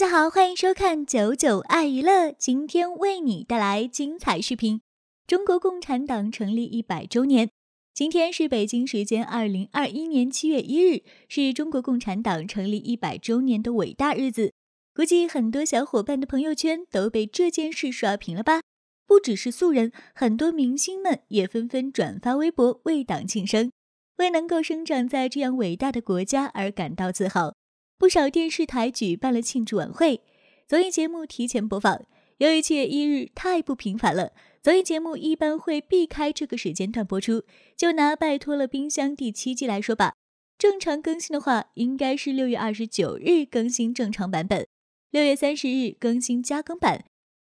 大家好，欢迎收看九九爱娱乐，今天为你带来精彩视频。中国共产党成立一百周年，今天是北京时间二零二一年七月一日，是中国共产党成立一百周年的伟大日子。估计很多小伙伴的朋友圈都被这件事刷屏了吧？不只是素人，很多明星们也纷纷转发微博为党庆生，为能够生长在这样伟大的国家而感到自豪。不少电视台举办了庆祝晚会，综艺节目提前播放。由于七月一日太不平凡了，综艺节目一般会避开这个时间段播出。就拿《拜托了冰箱》第七季来说吧，正常更新的话应该是六月二十九日更新正常版本，六月三十日更新加更版。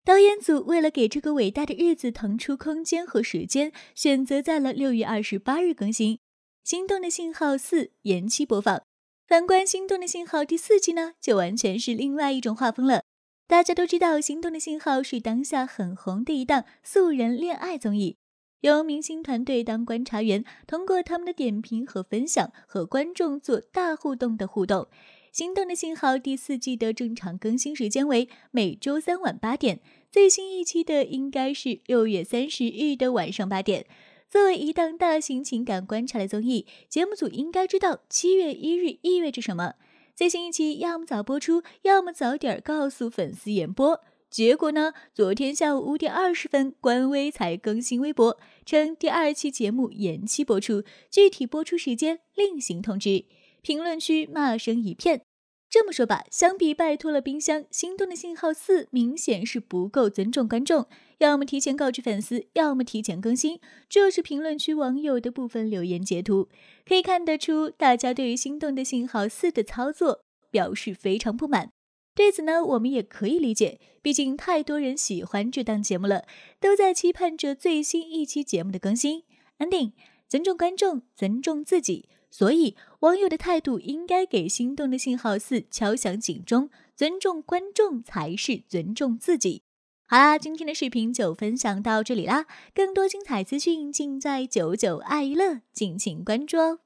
导演组为了给这个伟大的日子腾出空间和时间，选择在了六月二十八日更新《心动的信号四》延期播放。反观《心动的信号》第四季呢，就完全是另外一种画风了。大家都知道，《心动的信号》是当下很红的一档素人恋爱综艺，由明星团队当观察员，通过他们的点评和分享，和观众做大互动的互动。《心动的信号》第四季的正常更新时间为每周三晚八点，最新一期的应该是六月三十日的晚上八点。作为一档大型情感观察类综艺，节目组应该知道七月一日意味着什么。最新一期要么早播出，要么早点告诉粉丝演播。结果呢？昨天下午五点二十分，官微才更新微博，称第二期节目延期播出，具体播出时间另行通知。评论区骂声一片。这么说吧，相比拜托了冰箱，心动的信号四明显是不够尊重观众，要么提前告知粉丝，要么提前更新。这是评论区网友的部分留言截图，可以看得出大家对于《心动的信号四》的操作表示非常不满。对此呢，我们也可以理解，毕竟太多人喜欢这档节目了，都在期盼着最新一期节目的更新。Ending。尊重观众，尊重自己，所以网友的态度应该给心动的信号四敲响警钟。尊重观众才是尊重自己。好啦，今天的视频就分享到这里啦，更多精彩资讯尽在九九爱乐，敬请关注哦。